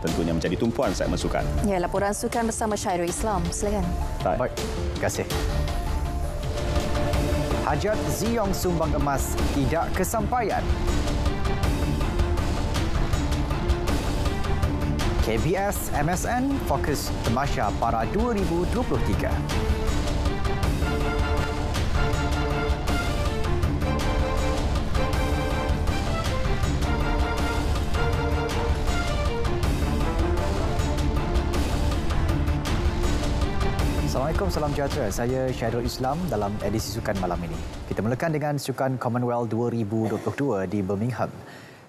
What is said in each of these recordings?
tentunya menjadi tumpuan saya sukan. Ya, laporan sukan bersama Syairul Islam. Silakan. Baik. Baik. Terima kasih. Hajat Ziyong sumbang emas tidak kesampaian. KBS MSN fokus temasha para 2023. Assalamualaikum, salam sejahtera. Saya Syahrul Islam dalam edisi sukan malam ini. Kita mulakan dengan sukan Commonwealth 2022 di Birmingham.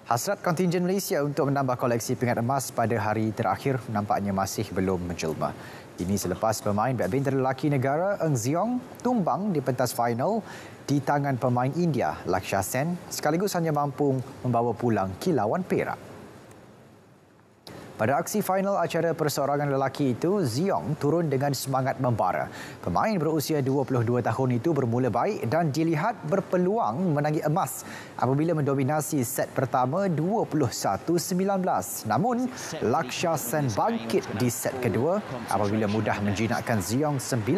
Hasrat kontingen Malaysia untuk menambah koleksi pingat emas pada hari terakhir nampaknya masih belum menjelma. Ini selepas pemain badminton lelaki negara Eng Ziong tumbang di pentas final di tangan pemain India Lakshya Sen sekaligus hanya mampu membawa pulang kilauan perak. Pada aksi final acara perseorangan lelaki itu, Ziong turun dengan semangat membara. Pemain berusia 22 tahun itu bermula baik dan dilihat berpeluang menangi emas apabila mendominasi set pertama 21-19. Namun, Laksha Sen bangkit di set kedua apabila mudah menjinakkan Ziong 9-21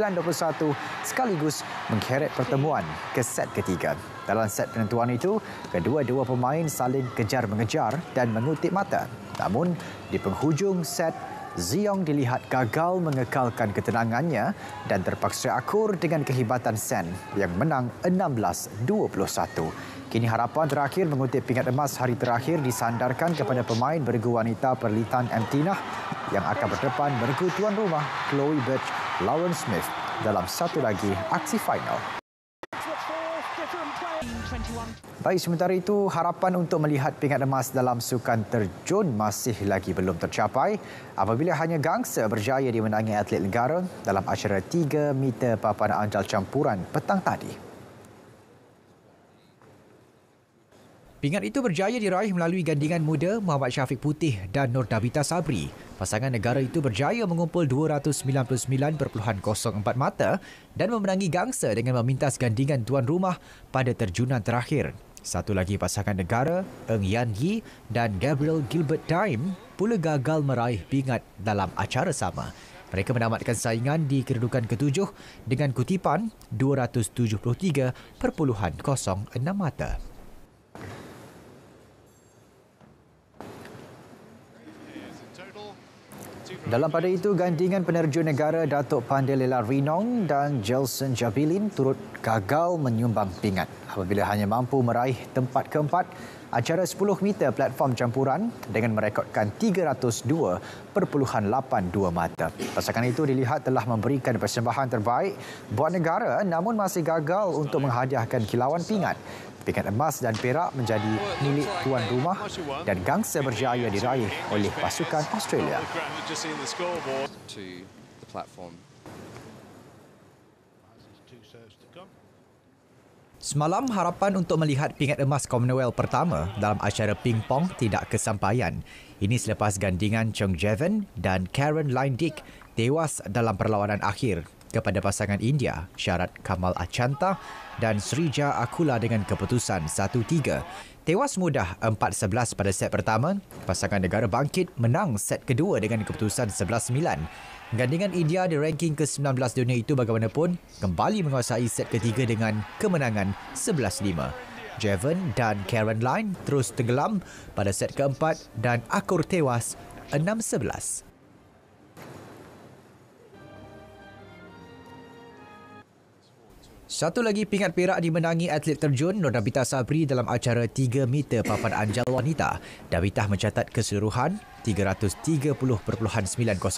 sekaligus mengheret pertemuan ke set ketiga. Dalam set penentuan itu, kedua-dua pemain saling kejar-mengejar dan mengutip mata. Namun, di penghujung set, Ziyong dilihat gagal mengekalkan ketenangannya dan terpaksa akur dengan kehebatan Sen yang menang 16-21. Kini harapan terakhir mengutip pingat emas hari terakhir disandarkan kepada pemain bergu wanita perlitan Antinah yang akan berdepan bergu tuan rumah Chloe Birch Lawrence Smith dalam satu lagi aksi final. Baik, sementara itu harapan untuk melihat pingat emas dalam sukan terjun masih lagi belum tercapai apabila hanya gangsa berjaya dimenangi atlet negara dalam acara 3 meter papan anjal campuran petang tadi. Pingat itu berjaya diraih melalui gandingan muda Muhammad Syafiq Putih dan Nur Davita Sabri. Pasangan negara itu berjaya mengumpul 299.04 mata dan memenangi gangsa dengan memintas gandingan tuan rumah pada terjunan terakhir. Satu lagi pasangan negara, Eng Yan Yi dan Gabriel Gilbert Daim, pula gagal meraih pingat dalam acara sama. Mereka menamatkan saingan di kedudukan ketujuh dengan kutipan 273.06 mata. Dalam pada itu, gandingan penerjun negara Datuk Pandelela Rinong dan Jelson Jabilin turut gagal menyumbang pingat apabila hanya mampu meraih tempat keempat acara 10 meter platform campuran dengan merekodkan 302.82 mata. Pasangan itu dilihat telah memberikan persembahan terbaik buat negara namun masih gagal untuk menghadiahkan kilauan pingat. Pingat emas dan perak menjadi milik tuan rumah dan gangsa berjaya diraih oleh pasukan Australia. Semalam harapan untuk melihat pingat emas Commonwealth pertama dalam acara pingpong tidak kesampaian. Ini selepas gandingan Cheng Jevon dan Karen Lindick tewas dalam perlawanan akhir kepada pasangan India syarat Kamal Achanta dan Srija Akula dengan keputusan tewas mudah 4-11 pada set pertama. Pasangan negara bangkit menang set kedua dengan keputusan 11-9. Gandingan India di ranking ke-19 dunia itu bagaimanapun kembali menguasai set ketiga dengan kemenangan 11-5. Jevon dan Karen Line terus tenggelam pada set keempat dan akur tewas 6-11. Satu lagi pingat perak dimenangi atlet terjun Nordabita Sabri dalam acara 3 meter papan anjal wanita. Dabita mencatat keseluruhan 330.90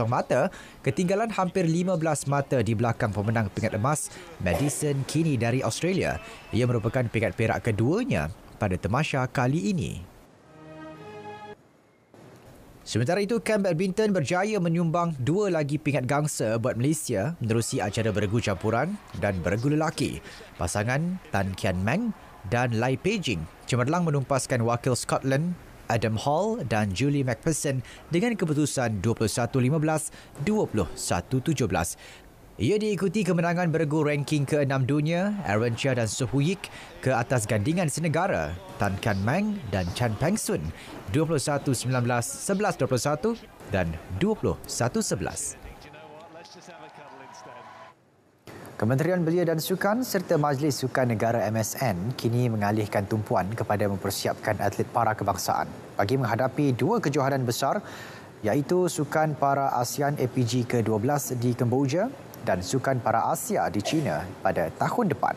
mata, ketinggalan hampir 15 mata di belakang pemenang pingat emas Madison Kini dari Australia. Ia merupakan pingat perak keduanya pada temasha kali ini. Sementara itu, Camp Badminton berjaya menyumbang dua lagi pingat gangsa buat Malaysia menerusi acara bergu campuran dan bergu lelaki. Pasangan Tan Kian Meng dan Lai Peijing cemerlang menumpaskan wakil Scotland Adam Hall dan Julie McPherson dengan keputusan 21-15, 21-17. Ia diikuti kemenangan bergu ranking ke-6 dunia Aaron Chia dan Soh Huyik ke atas gandingan senegara Tan Kan Meng dan Chan Peng Sun 21-19, 11-21 dan 21-11. Kementerian Belia dan Sukan serta Majlis Sukan Negara MSN kini mengalihkan tumpuan kepada mempersiapkan atlet para kebangsaan bagi menghadapi dua kejohanan besar iaitu Sukan Para ASEAN APG ke-12 di Kemboja dan Sukan Para Asia di China pada tahun depan.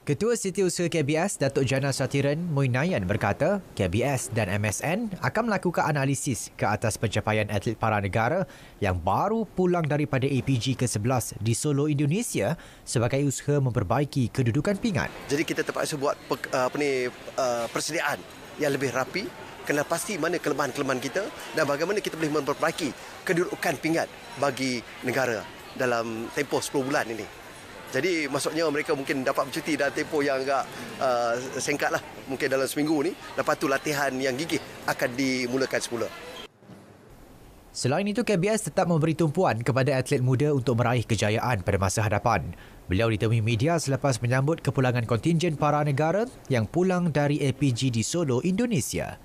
Ketua Setiausaha KBS, Datuk Jana Satiran Muinayan berkata, KBS dan MSN akan melakukan analisis ke atas pencapaian atlet para negara yang baru pulang daripada APG ke-11 di Solo, Indonesia sebagai usaha memperbaiki kedudukan pingat. Jadi kita terpaksa buat apa ni, uh, persediaan yang lebih rapi kena pasti mana kelemahan-kelemahan kita dan bagaimana kita boleh memperbaiki kedudukan pingat bagi negara dalam tempoh 10 bulan ini. Jadi maksudnya mereka mungkin dapat bercuti dalam tempoh yang agak uh, singkat lah mungkin dalam seminggu ni. Lepas tu latihan yang gigih akan dimulakan semula. Selain itu, KBS tetap memberi tumpuan kepada atlet muda untuk meraih kejayaan pada masa hadapan. Beliau ditemui media selepas menyambut kepulangan kontingen para negara yang pulang dari APG di Solo, Indonesia.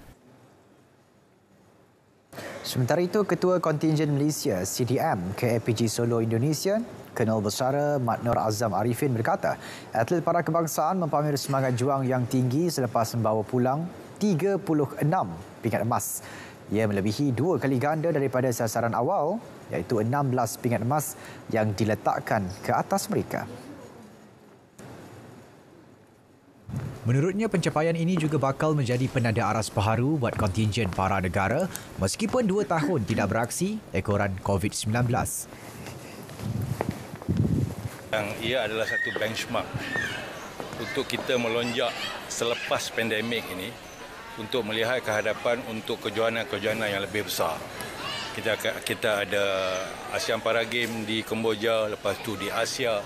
Sementara itu, Ketua Kontingen Malaysia CDM KAPG Solo Indonesia, Kenal Besara Mat Nur Azam Arifin berkata, atlet para kebangsaan mempamer semangat juang yang tinggi selepas membawa pulang 36 pingat emas. Ia melebihi dua kali ganda daripada sasaran awal iaitu 16 pingat emas yang diletakkan ke atas mereka. Menurutnya, pencapaian ini juga bakal menjadi penanda aras baharu buat kontingen para negara meskipun dua tahun tidak beraksi ekoran COVID-19. Yang ia adalah satu benchmark untuk kita melonjak selepas pandemik ini untuk melihat kehadapan untuk kejohanan-kejohanan yang lebih besar. Kita kita ada Asian Para Games di Kemboja, lepas tu di Asia,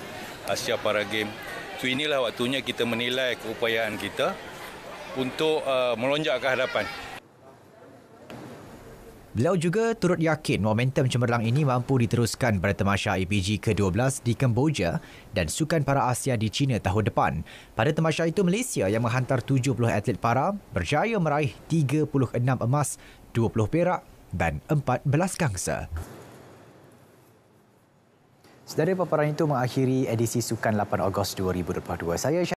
Asia Para Games So inilah waktunya kita menilai keupayaan kita untuk uh, melonjak ke hadapan. Beliau juga turut yakin momentum cemerlang ini mampu diteruskan pada temasha APG ke-12 di Kemboja dan Sukan Para Asia di China tahun depan. Pada temasha itu, Malaysia yang menghantar 70 atlet para berjaya meraih 36 emas, 20 perak dan 14 gangsa. Sedara paparan itu mengakhiri edisi Sukan 8 Ogos 2022. Saya